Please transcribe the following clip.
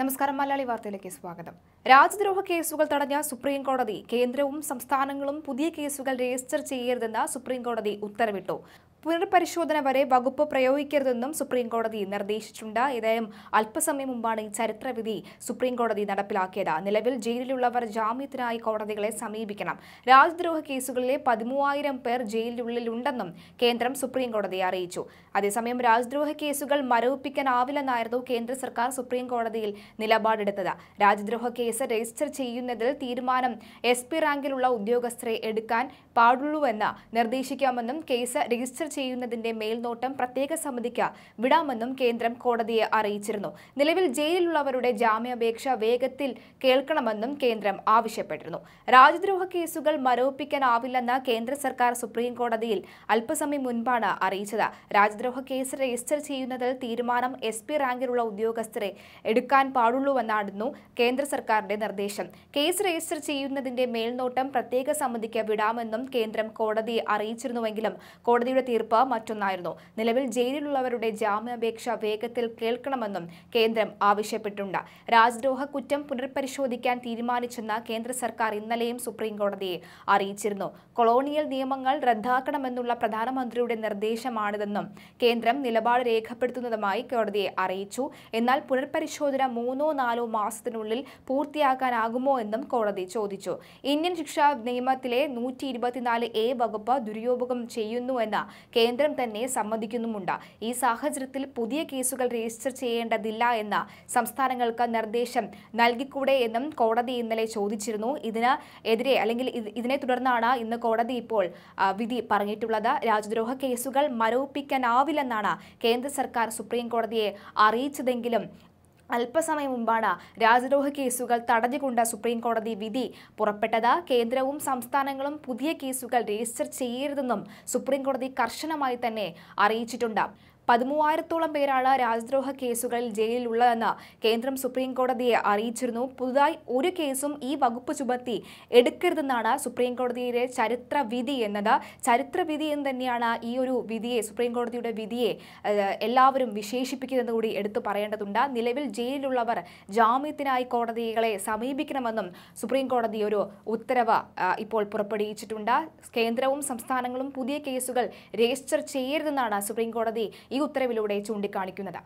നമസ്കാരം മലയാളി വാർത്തയിലേക്ക് സ്വാഗതം രാജ്യദ്രോഹ കേസുകൾ തടഞ്ഞ സുപ്രീം കോടതി കേന്ദ്രവും സംസ്ഥാനങ്ങളും പുതിയ കേസുകൾ രജിസ്റ്റർ ചെയ്യരുതെന്ന് സുപ്രീം കോടതി ഉത്തരവിട്ടു പുനർപരിശോധന വരെ വകുപ്പ് പ്രയോഗിക്കരുതെന്നും സുപ്രീംകോടതി നിർദ്ദേശിച്ചിട്ടുണ്ട് ഇതേം അല്പസമയം മുമ്പാണ് ഈ ചരിത്രവിധി സുപ്രീംകോടതി നടപ്പിലാക്കിയത് നിലവിൽ ജയിലിലുള്ളവർ ജാമ്യത്തിനായി കോടതികളെ സമീപിക്കണം രാജ്യദ്രോഹ കേസുകളിലെ പതിമൂവായിരം പേർ ജയിലിനുള്ളിലുണ്ടെന്നും കേന്ദ്രം സുപ്രീംകോടതിയെ അറിയിച്ചു അതേസമയം രാജ്യദ്രോഹ കേസുകൾ മരവിപ്പിക്കാനാവില്ലെന്നായിരുന്നു കേന്ദ്ര സർക്കാർ സുപ്രീംകോടതിയിൽ നിലപാടെടുത്തത് രാജ്യദ്രോഹ കേസ് രജിസ്റ്റർ ചെയ്യുന്നതിൽ തീരുമാനം എസ് പി റാങ്കിലുള്ള ഉദ്യോഗസ്ഥരെ എടുക്കാൻ പാടുള്ളൂവെന്ന് നിർദ്ദേശിക്കാമെന്നും കേസ് രജിസ്റ്റർ ചെയ്യുന്നതിന്റെ മേൽനോട്ടം പ്രത്യേക സമിതിക്ക് വിടാമെന്നും കേന്ദ്രം കോടതിയെ അറിയിച്ചിരുന്നു നിലവിൽ ജയിലിലുള്ളവരുടെ ജാമ്യാപേക്ഷ വേഗത്തിൽ കേൾക്കണമെന്നും കേന്ദ്രം ആവശ്യപ്പെട്ടിരുന്നു രാജ്യദ്രോഹ കേസുകൾ മരവിപ്പിക്കാനാവില്ലെന്ന് കേന്ദ്ര സർക്കാർ സുപ്രീം കോടതിയിൽ അല്പസമയം മുൻപാണ് അറിയിച്ചത് രാജ്യദ്രോഹ കേസ് രജിസ്റ്റർ ചെയ്യുന്നതിൽ തീരുമാനം എസ് പി റാങ്കിലുള്ള ഉദ്യോഗസ്ഥരെ എടുക്കാൻ പാടുള്ളൂവെന്നായിരുന്നു കേന്ദ്ര സർക്കാരിന്റെ നിർദ്ദേശം കേസ് രജിസ്റ്റർ ചെയ്യുന്നതിന്റെ മേൽനോട്ടം പ്രത്യേക സമിതിക്ക് വിടാമെന്നും കേന്ദ്രം കോടതിയെ അറിയിച്ചിരുന്നുവെങ്കിലും കോടതിയുടെ തീർപ്പ് മറ്റൊന്നായിരുന്നു നിലവിൽ ജയിലിലുള്ളവരുടെ ജാമ്യാപേക്ഷ വേഗത്തിൽ കേൾക്കണമെന്നും കേന്ദ്രം ആവശ്യപ്പെട്ടിട്ടുണ്ട് രാജ്ദ്രോഹ കുറ്റം പുനഃപരിശോധിക്കാൻ തീരുമാനിച്ചെന്ന് കേന്ദ്ര സർക്കാർ ഇന്നലെയും സുപ്രീംകോടതിയെ അറിയിച്ചിരുന്നു കൊളോണിയൽ നിയമങ്ങൾ റദ്ദാക്കണമെന്നുള്ള പ്രധാനമന്ത്രിയുടെ നിർദ്ദേശമാണിതെന്നും കേന്ദ്രം നിലപാട് രേഖപ്പെടുത്തുന്നതുമായി കോടതിയെ അറിയിച്ചു എന്നാൽ പുനർപരിശോധന മൂന്നോ നാലോ മാസത്തിനുള്ളിൽ പൂർത്തിയാക്കാനാകുമോ എന്നും കോടതി ചോദിച്ചു ഇന്ത്യൻ ശിക്ഷാ നിയമത്തിലെ നൂറ്റി ഇരുപത്തിനാല് എ വകുപ്പ് ദുരുപയോഗം ചെയ്യുന്നുവെന്ന കേന്ദ്രം തന്നെ സമ്മതിക്കുന്നുമുണ്ട് ഈ സാഹചര്യത്തിൽ പുതിയ കേസുകൾ രജിസ്റ്റർ ചെയ്യേണ്ടതില്ല എന്ന സംസ്ഥാനങ്ങൾക്ക് നിർദ്ദേശം നൽകിക്കൂടെ എന്നും കോടതി ഇന്നലെ ചോദിച്ചിരുന്നു ഇതിന് എതിരെ അല്ലെങ്കിൽ ഇതിനെ തുടർന്നാണ് ഇന്ന് കോടതി ഇപ്പോൾ വിധി പറഞ്ഞിട്ടുള്ളത് രാജ്യദ്രോഹ കേസുകൾ മരവിപ്പിക്കാനാവില്ലെന്നാണ് കേന്ദ്ര സർക്കാർ സുപ്രീം കോടതിയെ അറിയിച്ചതെങ്കിലും അല്പസമയം മുമ്പാണ് രാജ്ദ്രോഹ കേസുകൾ തടഞ്ഞുകൊണ്ട് സുപ്രീംകോടതി വിധി പുറപ്പെട്ടത് കേന്ദ്രവും സംസ്ഥാനങ്ങളും പുതിയ കേസുകൾ രജിസ്റ്റർ ചെയ്യരുതെന്നും സുപ്രീംകോടതി കർശനമായി തന്നെ അറിയിച്ചിട്ടുണ്ട് പതിമൂവായിരത്തോളം പേരാണ് രാജ്ദ്രോഹ കേസുകളിൽ ജയിലിലുള്ളതെന്ന് കേന്ദ്രം സുപ്രീം കോടതിയെ അറിയിച്ചിരുന്നു പുതുതായി ഒരു കേസും ഈ വകുപ്പ് ചുമത്തി എടുക്കരുതെന്നാണ് സുപ്രീം കോടതിയുടെ ചരിത്ര വിധി എന്നത് ചരിത്ര വിധി എന്ന് തന്നെയാണ് ഈ ഒരു വിധിയെ സുപ്രീം കോടതിയുടെ വിധിയെ എല്ലാവരും വിശേഷിപ്പിക്കുന്നത് കൂടി എടുത്തു പറയേണ്ടതുണ്ട് നിലവിൽ ജയിലിലുള്ളവർ ജാമ്യത്തിനായി കോടതികളെ സമീപിക്കണമെന്നും സുപ്രീം കോടതി ഒരു ഉത്തരവ് ഇപ്പോൾ പുറപ്പെടുവിച്ചിട്ടുണ്ട് കേന്ദ്രവും സംസ്ഥാനങ്ങളും പുതിയ കേസുകൾ രജിസ്റ്റർ ചെയ്യരുതെന്നാണ് സുപ്രീം കോടതി ഈ ഈ ഉത്തരവിലൂടെ ചൂണ്ടിക്കാണിക്കുന്നത്